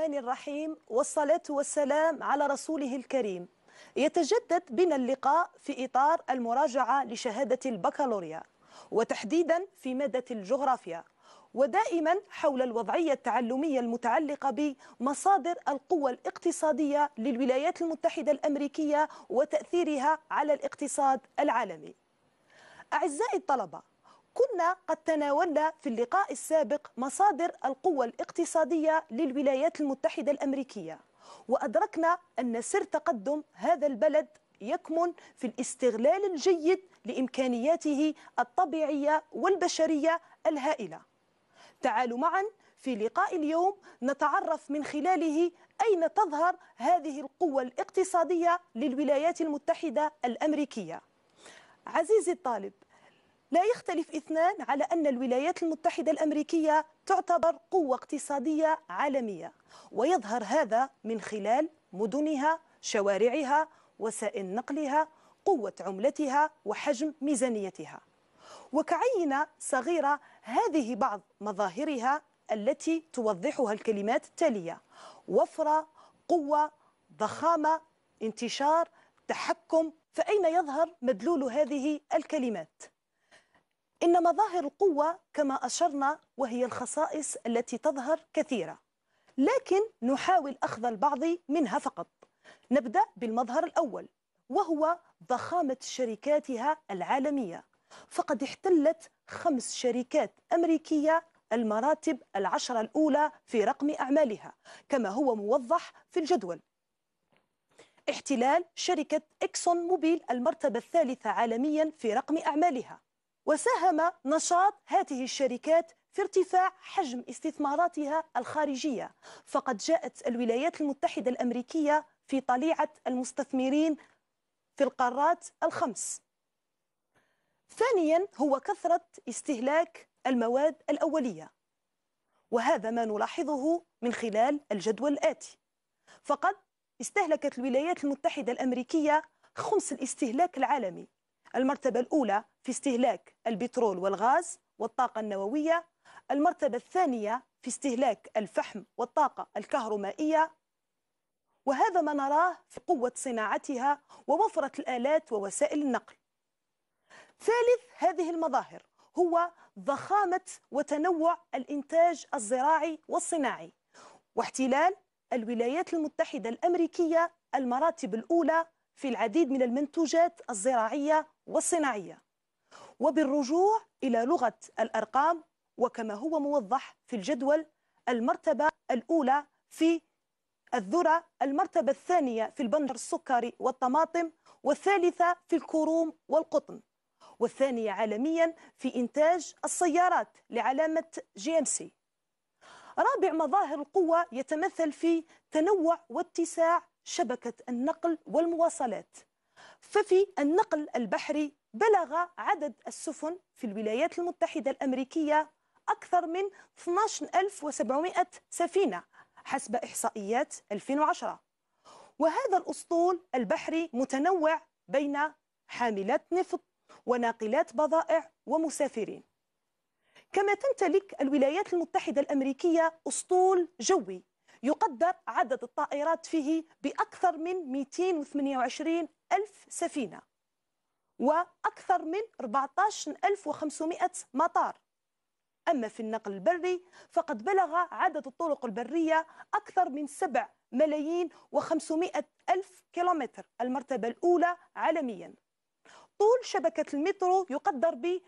الرحمن الرحيم والصلاة والسلام على رسوله الكريم يتجدد بنا اللقاء في إطار المراجعة لشهادة البكالوريا وتحديدا في مادة الجغرافيا ودائما حول الوضعية التعلمية المتعلقة بمصادر القوة الاقتصادية للولايات المتحدة الأمريكية وتأثيرها على الاقتصاد العالمي أعزائي الطلبة كنا قد تناولنا في اللقاء السابق مصادر القوة الاقتصادية للولايات المتحدة الأمريكية وأدركنا أن سر تقدم هذا البلد يكمن في الاستغلال الجيد لإمكانياته الطبيعية والبشرية الهائلة تعالوا معا في لقاء اليوم نتعرف من خلاله أين تظهر هذه القوة الاقتصادية للولايات المتحدة الأمريكية عزيزي الطالب لا يختلف اثنان على أن الولايات المتحدة الأمريكية تعتبر قوة اقتصادية عالمية ويظهر هذا من خلال مدنها شوارعها وسائل نقلها قوة عملتها وحجم ميزانيتها وكعينة صغيرة هذه بعض مظاهرها التي توضحها الكلمات التالية وفرة قوة ضخامة انتشار تحكم فأين يظهر مدلول هذه الكلمات؟ إن مظاهر القوة كما أشرنا وهي الخصائص التي تظهر كثيرة لكن نحاول أخذ البعض منها فقط نبدأ بالمظهر الأول وهو ضخامة شركاتها العالمية فقد احتلت خمس شركات أمريكية المراتب العشرة الأولى في رقم أعمالها كما هو موضح في الجدول احتلال شركة إكسون موبيل المرتبة الثالثة عالميا في رقم أعمالها وساهم نشاط هذه الشركات في ارتفاع حجم استثماراتها الخارجية فقد جاءت الولايات المتحدة الأمريكية في طليعة المستثمرين في القارات الخمس ثانيا هو كثرة استهلاك المواد الأولية وهذا ما نلاحظه من خلال الجدول الآتي فقد استهلكت الولايات المتحدة الأمريكية خمس الاستهلاك العالمي المرتبة الأولى في استهلاك البترول والغاز والطاقة النووية المرتبة الثانية في استهلاك الفحم والطاقة الكهرومائية وهذا ما نراه في قوة صناعتها ووفرة الآلات ووسائل النقل ثالث هذه المظاهر هو ضخامة وتنوع الإنتاج الزراعي والصناعي واحتلال الولايات المتحدة الأمريكية المراتب الأولى في العديد من المنتوجات الزراعية والصناعية وبالرجوع إلى لغة الأرقام وكما هو موضح في الجدول المرتبة الأولى في الذرة المرتبة الثانية في البندر السكري والطماطم والثالثة في الكروم والقطن والثانية عالميا في إنتاج السيارات لعلامة جي أم سي رابع مظاهر القوة يتمثل في تنوع واتساع شبكة النقل والمواصلات ففي النقل البحري بلغ عدد السفن في الولايات المتحدة الأمريكية أكثر من 12700 سفينة حسب إحصائيات 2010 وهذا الأسطول البحري متنوع بين حاملات نفط وناقلات بضائع ومسافرين كما تمتلك الولايات المتحدة الأمريكية أسطول جوي يقدر عدد الطائرات فيه بأكثر من 228 ألف سفينة وأكثر من 14500 مطار أما في النقل البري فقد بلغ عدد الطرق البرية أكثر من 7 ملايين و500 ألف كيلومتر المرتبة الأولى عالميا طول شبكة المترو يقدر ب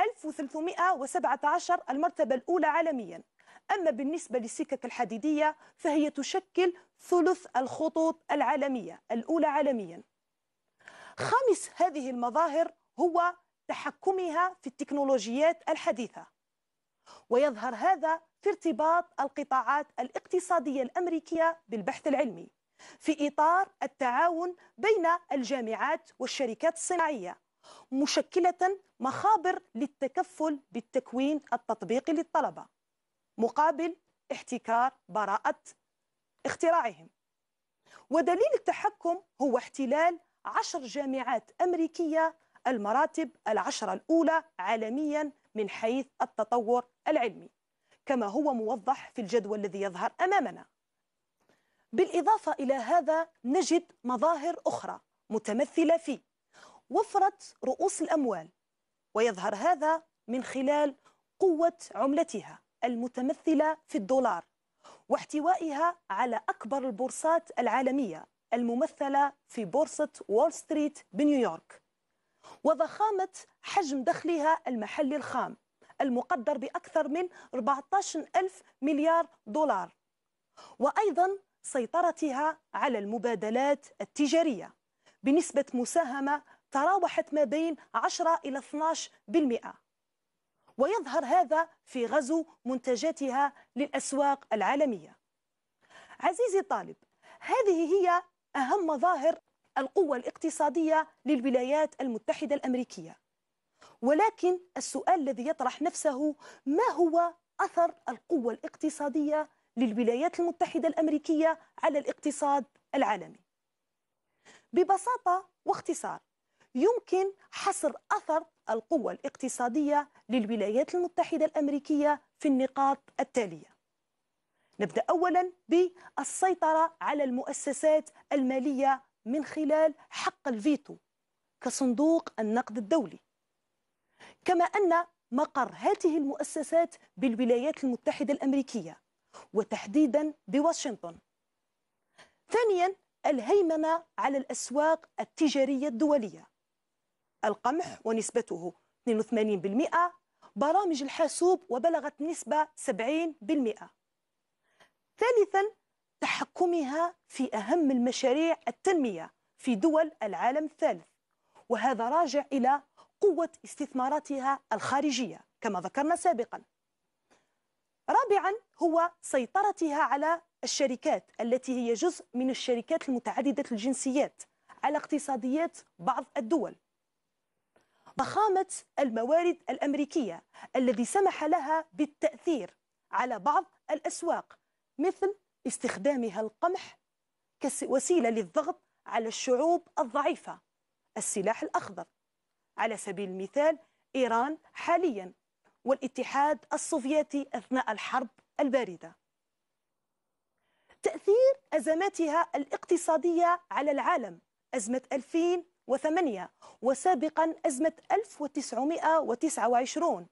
1317 المرتبة الأولى عالمياً أما بالنسبة للسكك الحديدية فهي تشكل ثلث الخطوط العالمية الأولى عالميا خامس هذه المظاهر هو تحكمها في التكنولوجيات الحديثة ويظهر هذا في ارتباط القطاعات الاقتصادية الأمريكية بالبحث العلمي في إطار التعاون بين الجامعات والشركات الصناعية مشكلة مخابر للتكفل بالتكوين التطبيقي للطلبة مقابل احتكار براءة اختراعهم ودليل التحكم هو احتلال عشر جامعات أمريكية المراتب العشرة الأولى عالميا من حيث التطور العلمي كما هو موضح في الجدول الذي يظهر أمامنا بالإضافة إلى هذا نجد مظاهر أخرى متمثلة في وفرة رؤوس الأموال ويظهر هذا من خلال قوة عملتها المتمثلة في الدولار واحتوائها على أكبر البورصات العالمية الممثلة في بورصة وول ستريت بنيويورك وضخامة حجم دخلها المحلي الخام المقدر بأكثر من 14 ألف مليار دولار وأيضا سيطرتها على المبادلات التجارية بنسبة مساهمة تراوحت ما بين 10 إلى 12% ويظهر هذا في غزو منتجاتها للأسواق العالمية عزيزي طالب هذه هي أهم مظاهر القوة الاقتصادية للولايات المتحدة الأمريكية ولكن السؤال الذي يطرح نفسه ما هو أثر القوة الاقتصادية للولايات المتحدة الأمريكية على الاقتصاد العالمي ببساطة واختصار يمكن حصر أثر القوة الاقتصادية للولايات المتحدة الأمريكية في النقاط التالية نبدأ أولا بالسيطرة على المؤسسات المالية من خلال حق الفيتو كصندوق النقد الدولي كما أن مقر هذه المؤسسات بالولايات المتحدة الأمريكية وتحديدا بواشنطن ثانيا الهيمنة على الأسواق التجارية الدولية القمح ونسبته 82% برامج الحاسوب وبلغت نسبة 70% ثالثا تحكمها في أهم المشاريع التنمية في دول العالم الثالث وهذا راجع إلى قوة استثماراتها الخارجية كما ذكرنا سابقا رابعا هو سيطرتها على الشركات التي هي جزء من الشركات المتعددة الجنسيات على اقتصاديات بعض الدول ضخامة الموارد الأمريكية الذي سمح لها بالتأثير على بعض الأسواق مثل استخدامها القمح كوسيلة للضغط على الشعوب الضعيفة السلاح الأخضر على سبيل المثال إيران حاليا والاتحاد السوفيتي أثناء الحرب الباردة تأثير أزماتها الاقتصادية على العالم أزمة 2000 1908 وسابقا أزمة 1929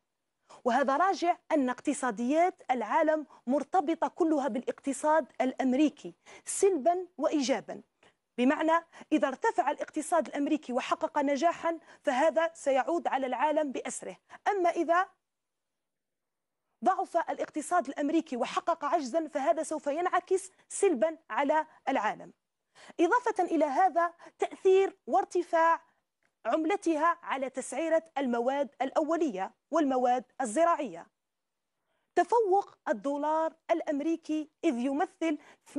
وهذا راجع أن اقتصاديات العالم مرتبطة كلها بالاقتصاد الأمريكي سلبا وإيجابا بمعنى إذا ارتفع الاقتصاد الأمريكي وحقق نجاحا فهذا سيعود على العالم بأسره أما إذا ضعف الاقتصاد الأمريكي وحقق عجزا فهذا سوف ينعكس سلبا على العالم إضافة إلى هذا تأثير وارتفاع عملتها على تسعيرة المواد الأولية والمواد الزراعية تفوق الدولار الأمريكي إذ يمثل 80%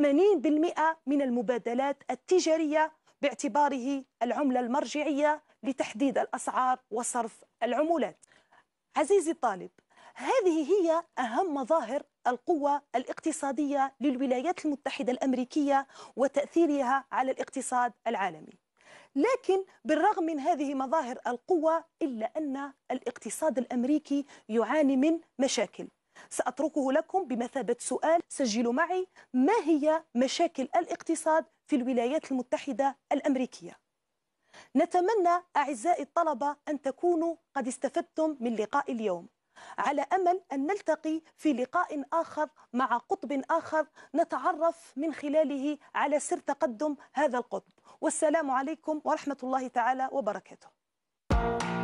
من المبادلات التجارية باعتباره العملة المرجعية لتحديد الأسعار وصرف العمولات عزيزي الطالب هذه هي أهم مظاهر القوة الاقتصادية للولايات المتحدة الأمريكية وتأثيرها على الاقتصاد العالمي لكن بالرغم من هذه مظاهر القوة إلا أن الاقتصاد الأمريكي يعاني من مشاكل سأتركه لكم بمثابة سؤال سجلوا معي ما هي مشاكل الاقتصاد في الولايات المتحدة الأمريكية نتمنى أعزائي الطلبة أن تكونوا قد استفدتم من لقاء اليوم على أمل أن نلتقي في لقاء آخر مع قطب آخر نتعرف من خلاله على سر تقدم هذا القطب والسلام عليكم ورحمة الله تعالى وبركاته